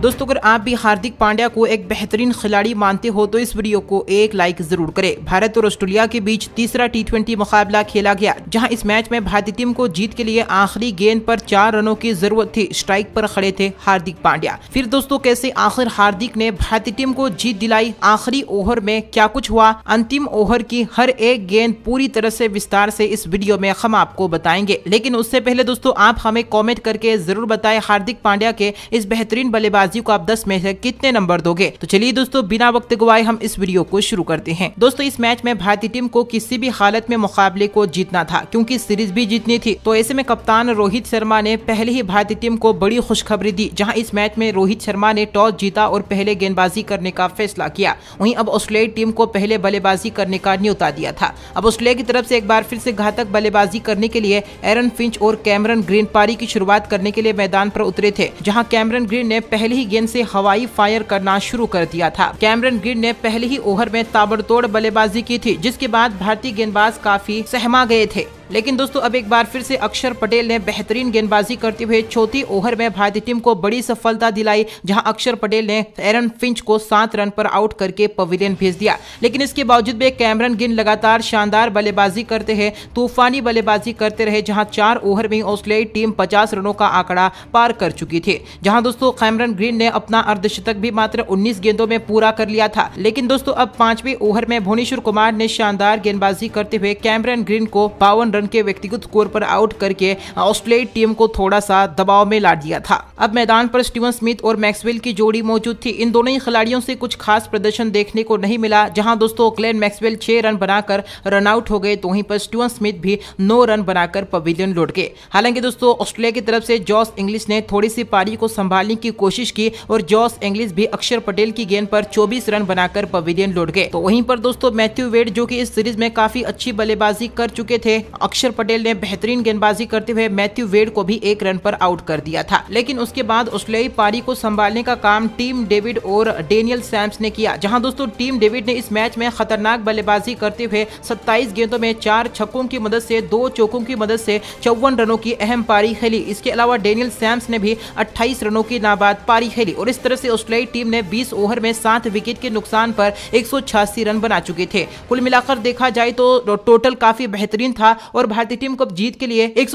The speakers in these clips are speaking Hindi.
दोस्तों अगर आप भी हार्दिक पांड्या को एक बेहतरीन खिलाड़ी मानते हो तो इस वीडियो को एक लाइक जरूर करें भारत और ऑस्ट्रेलिया के बीच तीसरा टी मुकाबला खेला गया जहां इस मैच में भारतीय टीम को जीत के लिए आखिरी गेंद पर चार रनों की जरूरत थी स्ट्राइक पर खड़े थे हार्दिक पांड्या फिर दोस्तों कैसे आखिर हार्दिक ने भारतीय टीम को जीत दिलाई आखिरी ओवर में क्या कुछ हुआ अंतिम ओवर की हर एक गेंद पूरी तरह ऐसी विस्तार से इस वीडियो में हम आपको बताएंगे लेकिन उससे पहले दोस्तों आप हमें कॉमेंट करके जरूर बताए हार्दिक पांड्या के इस बेहतरीन बल्लेबाज जल्दबाजी को आप दस में से कितने नंबर दोगे तो चलिए दोस्तों बिना वक्त गवाए हम इस वीडियो को शुरू करते हैं दोस्तों इस मैच में भारतीय टीम को किसी भी हालत में मुकाबले को जीतना था क्यूँकी सीरीज भी जीतनी थी तो ऐसे में कप्तान रोहित शर्मा ने पहले ही भारतीय टीम को बड़ी खुशखबरी दी जहाँ इस मैच में रोहित शर्मा ने टॉस जीता और पहले गेंदबाजी करने का फैसला किया वहीं अब ऑस्ट्रेलियाई टीम को पहले बल्लेबाजी करने का न्योता दिया था अब ऑस्ट्रेलिया की तरफ से एक बार फिर से घातक बल्लेबाजी करने के लिए एरन फिंच और कैमरन ग्रीन पारी की शुरुआत करने के लिए मैदान पर उतरे थे जहां कैमरन ग्रीन ने पहले ही गेंद से हवाई फायर करना शुरू कर दिया था कैमरन ग्रीन ने पहले ही ओवर में ताबड़तोड़ बल्लेबाजी की थी जिसके बाद भारतीय गेंदबाज काफी सहमा गए थे लेकिन दोस्तों अब एक बार फिर से अक्षर पटेल ने बेहतरीन गेंदबाजी करते हुए चौथी ओवर में भारतीय टीम को बड़ी सफलता दिलाई जहां अक्षर पटेल ने एरन फिंच को सात रन पर आउट करके पवेलियन भेज दिया लेकिन इसके बावजूद भी कैमरन गिन लगातार शानदार बल्लेबाजी करते हैं तूफानी बल्लेबाजी करते रहे जहां चार ओवर में ऑस्ट्रेलियाई टीम पचास रनों का आंकड़ा पार कर चुकी थी जहां दोस्तों कैमरन ग्रीन ग्रीन ने अपना अर्धशतक भी मात्र 19 गेंदों में पूरा कर लिया था लेकिन दोस्तों अब पांचवी ओवर में भुवनेश्वर कुमार ने शानदार गेंदबाजी करते हुए कैमरन ग्रीन को बावन रन के व्यक्तिगत स्कोर पर आउट करके ऑस्ट्रेलियाई टीम को थोड़ा सा दबाव में ला दिया था अब मैदान पर स्टीवन स्मिथ और मैक्सवेल की जोड़ी मौजूद थी इन दोनों ही खिलाड़ियों से कुछ खास प्रदर्शन देखने को नहीं मिला जहां दोस्तों ग्लेन मैक्सवेल छह रन बनाकर रनआउट हो गए तो वहीं पर स्टीवन स्मिथ भी नौ रन बनाकर पवेलियन लौट गए हालांकि दोस्तों ऑस्ट्रेलिया की तरफ से जॉस इंग्लिश ने थोड़ी सी पारी को संभालने की कोशिश की और जॉस इंग्लिश भी अक्षर पटेल की गेंद पर 24 रन बनाकर पवेलियन लौट गए तो वहीं पर दोस्तों मैथ्यू वेड जो कि इस सीरीज में काफी अच्छी बल्लेबाजी कर चुके थे अक्षर पटेल ने बेहतरीन गेंदबाजी करते हुए मैथ्यू वेड को भी एक रन पर आउट कर दिया था लेकिन उसके बाद उस पारी को संभालने का काम टीम डेविड और डेनियल सैम्स ने किया जहां दोस्तों टीम डेविड ने इस मैच में खतरनाक बल्लेबाजी करते हुए 27 गेंदों में चार छक्कों की मदद से दो चौकों की मदद से चौवन रनों की अहम पारी खेली इसके अलावा डेनियल सैम्स ने भी अट्ठाईस रनों की नाबाद पारी पारी खेली और इस तरह से ऑस्ट्रेलियाई टीम ने 20 ओवर में सात विकेट के नुकसान पर एक रन बना चुके थे कुल मिलाकर देखा जाए तो टोटल काफी बेहतरीन था और भारतीय टीम को जीत के लिए एक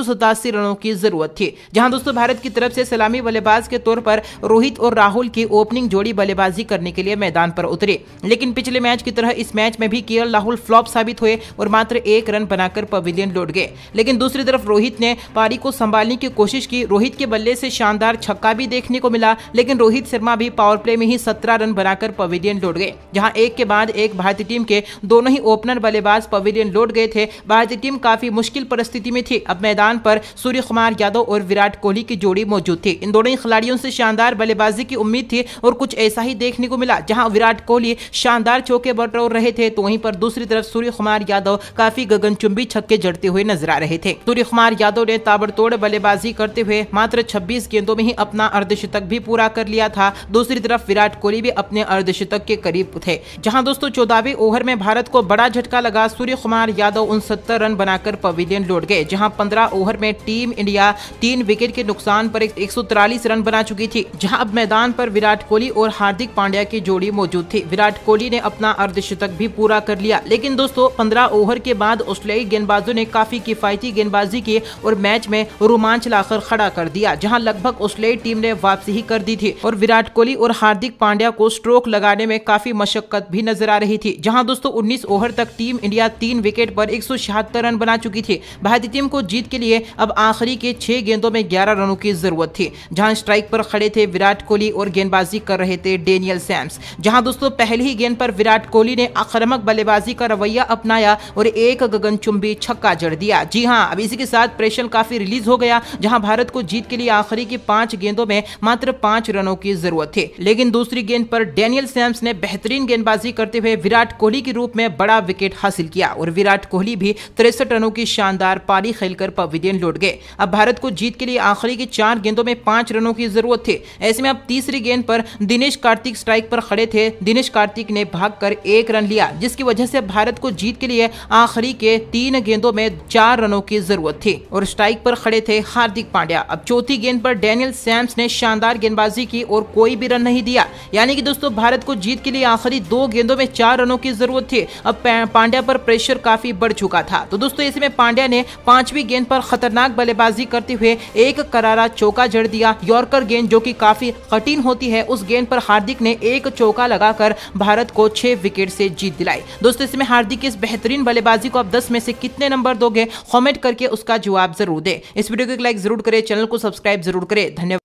रनों की जरूरत थी जहाँ दोस्तों भारत की तरफ ऐसी सलामी बल्लेबाज के तौर पर रोहित और राहुल की ओपनिंग जोड़ी बल्लेबाजी करने के लिए मैदान पर उतरे लेकिन पिछले मैच की तरह इस मैच में भी केएल राहुल फ्लॉप साबित हुए और मात्र एक रन बनाकर पवेलियन लौट गए लेकिन दूसरी तरफ रोहित ने पारी को संभालने की कोशिश की रोहित के बल्ले से शानदार छक्का भी देखने को मिला लेकिन लेकिन रोहित शर्मा भी पावर प्ले में ही सत्रह रन बनाकर पवेलियन लौट गए जहां एक के बाद एक भारतीय टीम के दोनों ही ओपनर बल्लेबाज पवेलियन लौट गए थे भारतीय टीम काफी मुश्किल परिस्थिति में थी अब मैदान पर सूर्य कुमार यादव और विराट कोहली की जोड़ी मौजूद थी इन दोनों ही खिलाड़ियों से शानदार बल्लेबाजी की उम्मीद थी और कुछ ऐसा ही देखने को मिला जहां विराट कोहली शानदार चौके बटोर रहे थे तो वहीं पर दूसरी तरफ सूर्य कुमार यादव काफी गगनचुंबी छक्के जड़ते हुए नजर आ रहे थे सूर्य कुमार यादव ने ताबड़तोड़ बल्लेबाजी करते हुए मात्र छब्बीस गेंदों में ही अपना अर्धशतक भी पूरा कर लिया था दूसरी तरफ विराट कोहली भी अपने अर्धशतक के करीब थे जहां दोस्तों चौदहवे ओवर में भारत को बड़ा झटका लगा सूर्य कुमार यादव उन सत्तर रन बनाकर पवेलियन लौट गए जहां पंद्रह ओवर में टीम इंडिया तीन विकेट के नुकसान पर एक रन बना चुकी थी जहाँ अब मैदान पर विराट कोहली और हार्दिक पांड्या की जोड़ी मौजूद थी विराट कोहली ने अपना अर्धशतक भी पूरा कर लिया लेकिन दोस्तों पंद्रह ओवर के बाद ऑस्ट्रेलियाई गेंदबाजों ने काफी किफायती गेंदबाजी की और मैच में रोमांच लाकर खड़ा कर दिया जहाँ लगभग ऑस्ट्रेलियाई टीम ने वापसी ही कर दी थी थी और विराट कोहली और हार्दिक पांड्या को स्ट्रोक लगाने में काफी मशक्कत भी नजर आ रही थी जहां दोस्तों 19 ओवर तक टीम इंडिया तीन विकेट पर एक रन बना चुकी थी भारतीय टीम को जीत के लिए अब आखिरी के छह गेंदों में ग्यारह रनों की जरूरत थी जहां स्ट्राइक पर खड़े थे विराट कोहली और गेंदबाजी कर रहे थे डेनियल सैम्स जहां दोस्तों पहले ही गेंद पर विराट कोहली ने आक्रमक बल्लेबाजी का रवैया अपनाया और एक गगनचुंबी छक्का जड़ दिया जी हाँ अब इसी के साथ प्रेशर काफी रिलीज हो गया जहां भारत को जीत के लिए आखिरी की पांच गेंदों में मात्र पांच पांच रनों की जरूरत थी लेकिन दूसरी गेंद पर डेनियल सैम्स ने बेहतरीन गेंदबाजी करते हुए विराट कोहली के रूप में बड़ा विकेट हासिल किया और विराट कोहली भी तिरसठ रनों की शानदार पारी खेलकर पवेलियन लौट गए अब भारत को जीत के लिए आखिरी की चार गेंदों में पांच रनों की जरूरत थी ऐसे में अब तीसरी गेंद पर दिनेश कार्तिक स्ट्राइक पर खड़े थे दिनेश कार्तिक ने भाग कर एक रन लिया जिसकी वजह से भारत को जीत के लिए आखिरी के तीन गेंदों में चार रनों की जरूरत थी और स्ट्राइक पर खड़े थे हार्दिक पांड्या अब चौथी गेंद पर डेनियल सैम्स ने शानदार गेंदबाजी बल्लेबाजी की और कोई भी रन नहीं दिया यानी कि दोस्तों भारत को जीत के लिए आखिरी दो गेंदों में चार रनों की जरूरत थी अब पांड्या पर प्रेशर काफी बढ़ चुका था तो दोस्तों इसमें पांड्या ने पांचवी गेंद पर खतरनाक बल्लेबाजी करते हुए एक करारा चौका जड़ दिया यॉर्कर गेंद जो की काफी कठिन होती है उस गेंद पर हार्दिक ने एक चौका लगाकर भारत को छह विकेट से जीत दिलाई दोस्तों इसमें हार्दिक की इस बेहतरीन बल्लेबाजी को आप दस में से कितने नंबर दोगे कॉमेंट करके उसका जवाब जरूर दे इस वीडियो को लाइक जरूर करें चैनल को सब्सक्राइब जरूर करें धन्यवाद